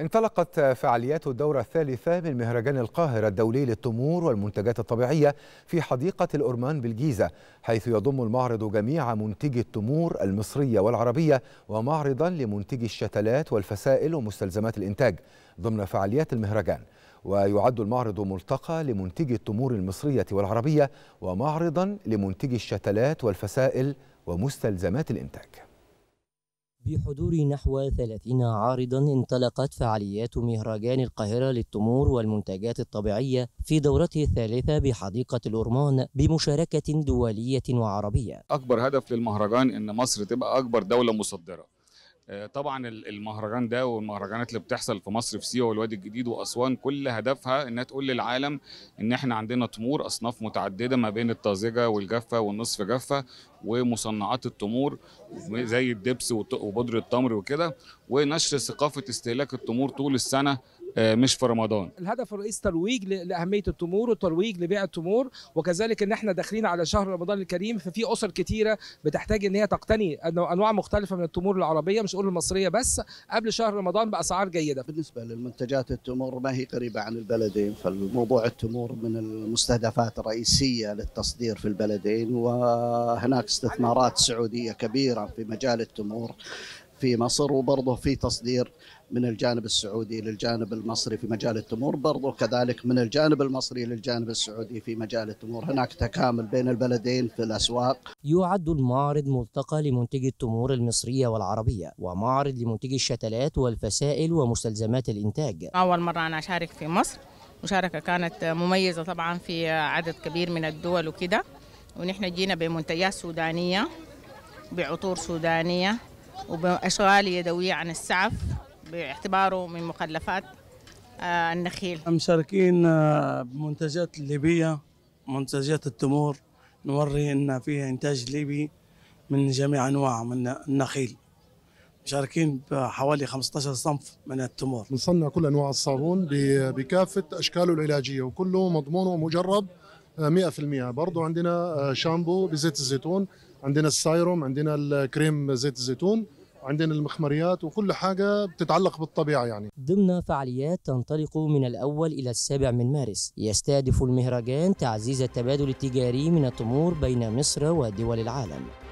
انطلقت فعاليات الدورة الثالثة من مهرجان القاهرة الدولي للتمور والمنتجات الطبيعية في حديقة الأرمان بالجيزة حيث يضم المعرض جميع منتجي التمور المصرية والعربية ومعرضا لمنتجي الشتلات والفسائل ومستلزمات الإنتاج ضمن فعاليات المهرجان ويعد المعرض ملتقى لمنتجي التمور المصرية والعربية ومعرضا لمنتجي الشتلات والفسائل ومستلزمات الإنتاج بحضور نحو 30 عارضا انطلقت فعاليات مهرجان القاهرة للتمور والمنتجات الطبيعية في دورته الثالثة بحديقة الأرمان بمشاركة دولية وعربية أكبر هدف للمهرجان أن مصر تبقى أكبر دولة مصدرة آه، طبعا المهرجان ده والمهرجانات اللي بتحصل في مصر في سيوه والوادي الجديد واسوان كل هدفها انها تقول للعالم ان احنا عندنا تمور اصناف متعدده ما بين الطازجه والجافه والنصف جافه ومصنعات التمور زي الدبس وبودره التمر وكده ونشر ثقافه استهلاك التمور طول السنه آه، مش في رمضان الهدف الرئيسي ترويج لاهميه التمور وترويج لبيع التمور وكذلك ان احنا داخلين على شهر رمضان الكريم ففي اسر كتيره بتحتاج ان هي تقتني انواع مختلفه من التمور العربيه مش اقول المصريه بس قبل شهر رمضان باسعار جيده بالنسبه للمنتجات التمور ما هي قريبه عن البلدين فالموضوع التمور من المستهدفات الرئيسيه للتصدير في البلدين وهناك استثمارات سعوديه كبيره في مجال التمور في مصر وبرضه في تصدير من الجانب السعودي للجانب المصري في مجال التمور برضو كذلك من الجانب المصري للجانب السعودي في مجال التمور هناك تكامل بين البلدين في الأسواق يعد المعرض ملتقى لمنتجي التمور المصرية والعربية ومعرض لمنتجي الشتلات والفسائل ومستلزمات الإنتاج أول مرة أنا أشارك في مصر مشاركة كانت مميزة طبعا في عدد كبير من الدول وكده ونحن جينا بمنتجات سودانية بعطور سودانية وبأشغال يدوية عن السعف باعتباره من مخلفات آه، النخيل مشاركين آه، بمنتجات ليبية منتجات التمور نوري ان فيها انتاج ليبي من جميع انواع من النخيل مشاركين بحوالي 15 صنف من التمور نصنع كل انواع الصابون بكافه اشكاله العلاجيه وكله مضمون ومجرب 100% آه، برضه عندنا شامبو بزيت الزيتون عندنا السايروم عندنا الكريم زيت الزيتون عندنا المخمريات وكل حاجة بتتعلق بالطبيعة يعني ضمن فعاليات تنطلق من الأول إلى السابع من مارس يستهدف المهرجان تعزيز التبادل التجاري من التمور بين مصر ودول العالم